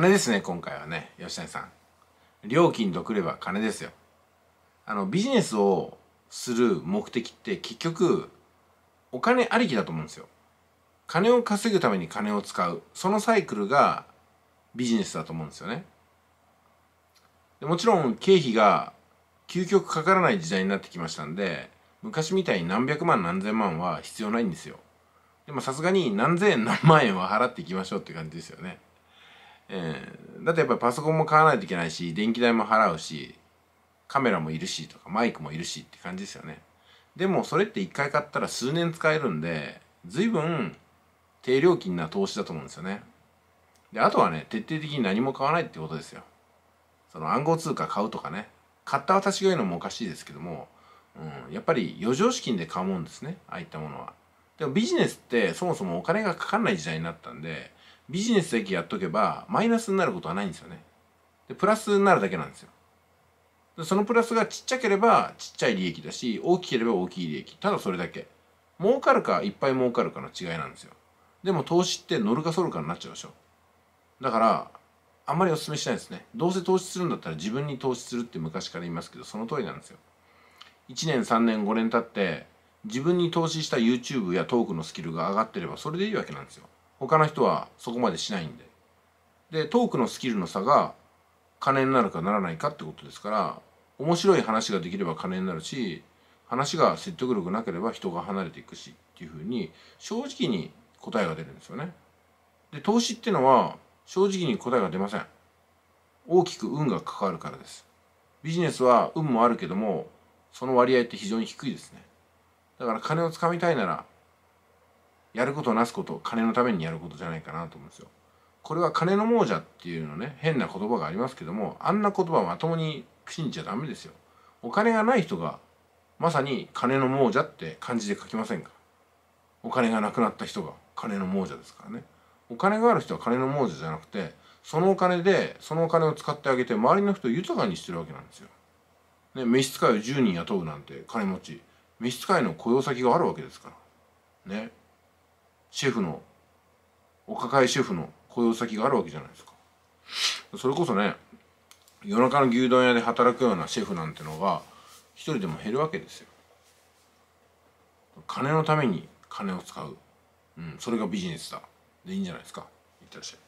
金ですね今回はね吉谷さん料金とくれば金ですよあのビジネスをする目的って結局お金ありきだと思うんですよ金を稼ぐために金を使うそのサイクルがビジネスだと思うんですよねでもちろん経費が究極かからない時代になってきましたんで昔みたいに何百万何千万は必要ないんですよでもさすがに何千何万円は払っていきましょうって感じですよねえー、だってやっぱりパソコンも買わないといけないし電気代も払うしカメラもいるしとかマイクもいるしって感じですよねでもそれって1回買ったら数年使えるんで随分低料金な投資だと思うんですよねであとはね徹底的に何も買わないってことですよその暗号通貨買うとかね買った私が言うのもおかしいですけども、うん、やっぱり余剰資金で買うもんですねああいったものはでもビジネスってそもそもお金がかかんない時代になったんでビジネスだけやっとけばマイナスになることはないんですよね。でプラスになるだけなんですよ。そのプラスがちっちゃければちっちゃい利益だし大きければ大きい利益ただそれだけ儲かるかいっぱい儲かるかの違いなんですよでも投資って乗るかそるかになっちゃうでしょだからあんまりおすすめしないですねどうせ投資するんだったら自分に投資するって昔から言いますけどその通りなんですよ1年3年5年経って自分に投資した YouTube やトークのスキルが上がってればそれでいいわけなんですよ他の人はそこまでしないんで。でトークのスキルの差が金になるかならないかってことですから面白い話ができれば金になるし話が説得力なければ人が離れていくしっていうふうに正直に答えが出るんですよね。で投資ってのは正直に答えが出ません。大きく運が関わるからです。ビジネスは運もあるけどもその割合って非常に低いですね。だから金をつかみたいならやることなすこと金のためにやることじゃないかなと思うんですよ。これは金の亡者っていうのね変な言葉がありますけどもあんな言葉まともに口にちゃダメですよ。お金がない人がまさに金の亡者って漢字で書きませんかお金がなくなった人が金の亡者ですからね。お金がある人は金の亡者じゃなくてそのお金でそのお金を使ってあげて周りの人を豊かにしてるわけなんですよ。ね、召使いを10人雇うなんて金持ち召使いの雇用先があるわけですから。ね。シェフのお抱えシェフの雇用先があるわけじゃないですかそれこそね夜中の牛丼屋で働くようなシェフなんてのが一人でも減るわけですよ金のために金を使う、うん、それがビジネスだでいいんじゃないですかいってらっしゃい